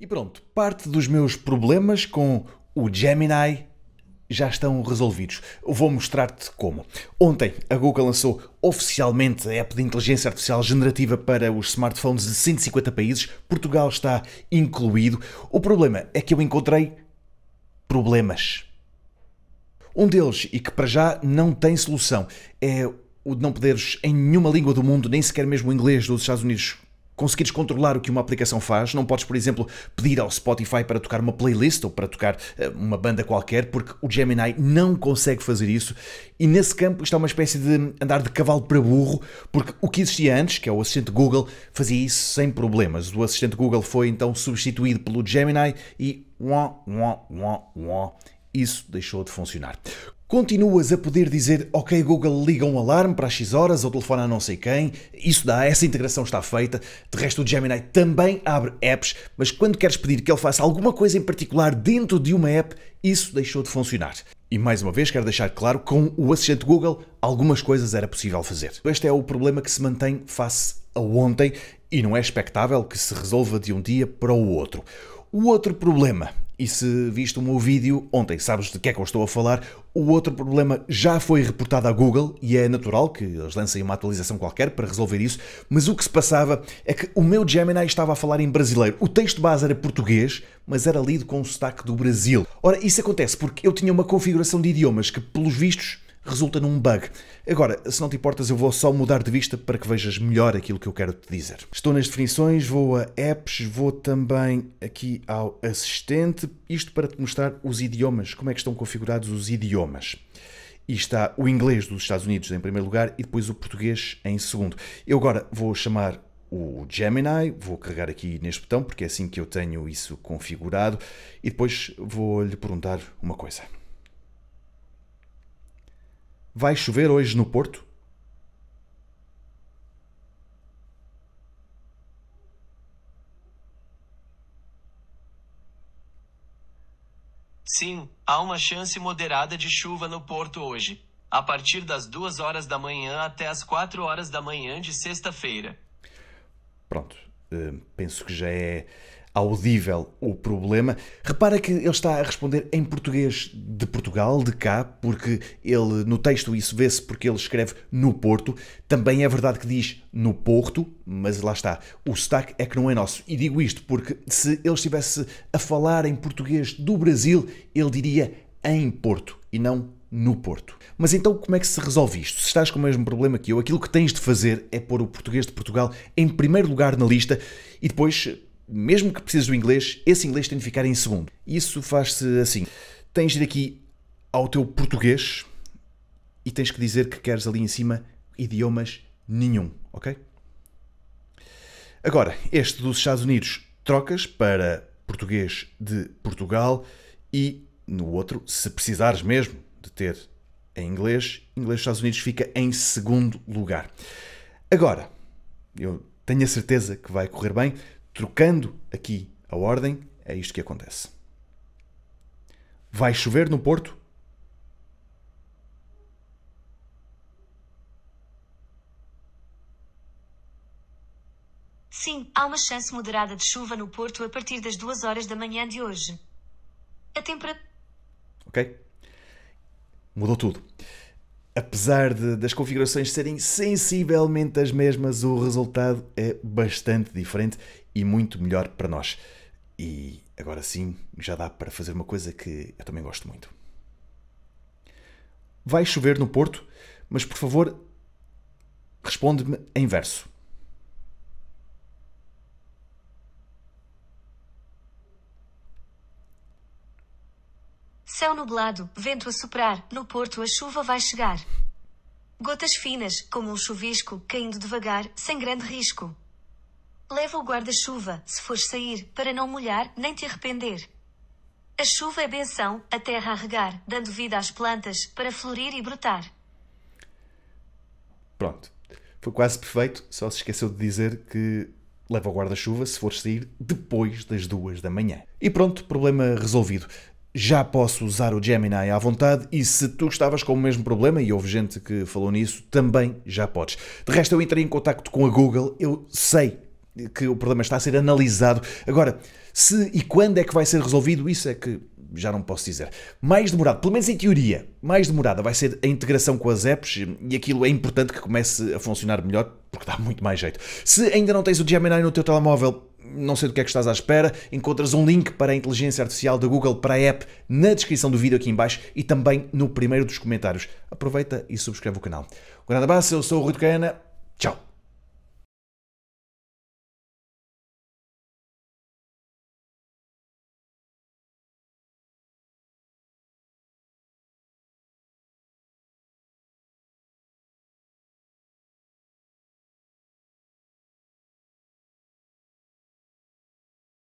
E pronto, parte dos meus problemas com o Gemini já estão resolvidos. Vou mostrar-te como. Ontem, a Google lançou oficialmente a app de inteligência artificial generativa para os smartphones de 150 países. Portugal está incluído. O problema é que eu encontrei problemas. Um deles, e que para já não tem solução, é o de não poderes em nenhuma língua do mundo, nem sequer mesmo o inglês dos Estados Unidos, conseguires controlar o que uma aplicação faz. Não podes, por exemplo, pedir ao Spotify para tocar uma playlist ou para tocar eh, uma banda qualquer, porque o Gemini não consegue fazer isso. E nesse campo está uma espécie de andar de cavalo para burro, porque o que existia antes, que é o assistente Google, fazia isso sem problemas. O assistente Google foi então substituído pelo Gemini e Uau, uau, uau, uau. isso deixou de funcionar. Continuas a poder dizer, ok Google, liga um alarme para as X horas ou telefona a não sei quem, isso dá, essa integração está feita. De resto, o Gemini também abre apps, mas quando queres pedir que ele faça alguma coisa em particular dentro de uma app, isso deixou de funcionar. E mais uma vez quero deixar claro, com o assistente Google, algumas coisas era possível fazer. Este é o problema que se mantém face a ontem e não é expectável que se resolva de um dia para o outro. O outro problema e se viste o meu vídeo ontem, sabes de que é que eu estou a falar. O outro problema já foi reportado à Google e é natural que eles lancem uma atualização qualquer para resolver isso. Mas o que se passava é que o meu Gemini estava a falar em brasileiro. O texto base era português, mas era lido com o sotaque do Brasil. Ora, isso acontece porque eu tinha uma configuração de idiomas que, pelos vistos, resulta num bug. Agora, se não te importas, eu vou só mudar de vista para que vejas melhor aquilo que eu quero te dizer. Estou nas definições, vou a apps, vou também aqui ao assistente, isto para te mostrar os idiomas, como é que estão configurados os idiomas. E está o inglês dos Estados Unidos em primeiro lugar e depois o português em segundo. Eu agora vou chamar o Gemini, vou carregar aqui neste botão porque é assim que eu tenho isso configurado e depois vou lhe perguntar uma coisa. Vai chover hoje no Porto? Sim, há uma chance moderada de chuva no Porto hoje, a partir das 2 horas da manhã até as 4 horas da manhã de sexta-feira. Pronto, uh, penso que já é audível o problema. Repara que ele está a responder em português de Portugal, de cá, porque ele no texto isso vê-se porque ele escreve no Porto. Também é verdade que diz no Porto, mas lá está. O sotaque é que não é nosso. E digo isto porque se ele estivesse a falar em português do Brasil, ele diria em Porto e não no Porto. Mas então como é que se resolve isto? Se estás com o mesmo problema que eu, aquilo que tens de fazer é pôr o português de Portugal em primeiro lugar na lista e depois mesmo que precises do inglês, esse inglês tem de ficar em segundo. Isso faz-se assim. Tens de ir aqui ao teu português e tens que dizer que queres ali em cima idiomas nenhum, ok? Agora, este dos Estados Unidos trocas para português de Portugal e no outro, se precisares mesmo de ter em inglês, inglês dos Estados Unidos fica em segundo lugar. Agora, eu tenho a certeza que vai correr bem. Trocando aqui a ordem, é isto que acontece. Vai chover no Porto? Sim, há uma chance moderada de chuva no Porto a partir das 2 horas da manhã de hoje. A temperatura. Ok? Mudou tudo. Apesar de, das configurações serem sensivelmente as mesmas, o resultado é bastante diferente e muito melhor para nós. E agora sim já dá para fazer uma coisa que eu também gosto muito. Vai chover no Porto, mas por favor responde-me em verso. Céu nublado, vento a soprar, no porto a chuva vai chegar. Gotas finas, como um chuvisco, caindo devagar, sem grande risco. Leva o guarda-chuva, se fores sair, para não molhar, nem te arrepender. A chuva é benção, a terra a regar, dando vida às plantas, para florir e brotar. Pronto. Foi quase perfeito, só se esqueceu de dizer que leva o guarda-chuva se for sair depois das duas da manhã. E pronto, problema resolvido já posso usar o Gemini à vontade e se tu estavas com o mesmo problema, e houve gente que falou nisso, também já podes. De resto, eu entrei em contato com a Google, eu sei que o problema está a ser analisado. Agora, se e quando é que vai ser resolvido, isso é que já não posso dizer. Mais demorado, pelo menos em teoria, mais demorada vai ser a integração com as apps e aquilo é importante que comece a funcionar melhor porque dá muito mais jeito. Se ainda não tens o Gemini no teu telemóvel, não sei do que é que estás à espera, encontras um link para a inteligência artificial da Google para a app na descrição do vídeo aqui em baixo e também no primeiro dos comentários. Aproveita e subscreve o canal. Um grande abraço, eu sou o Rui Tucana,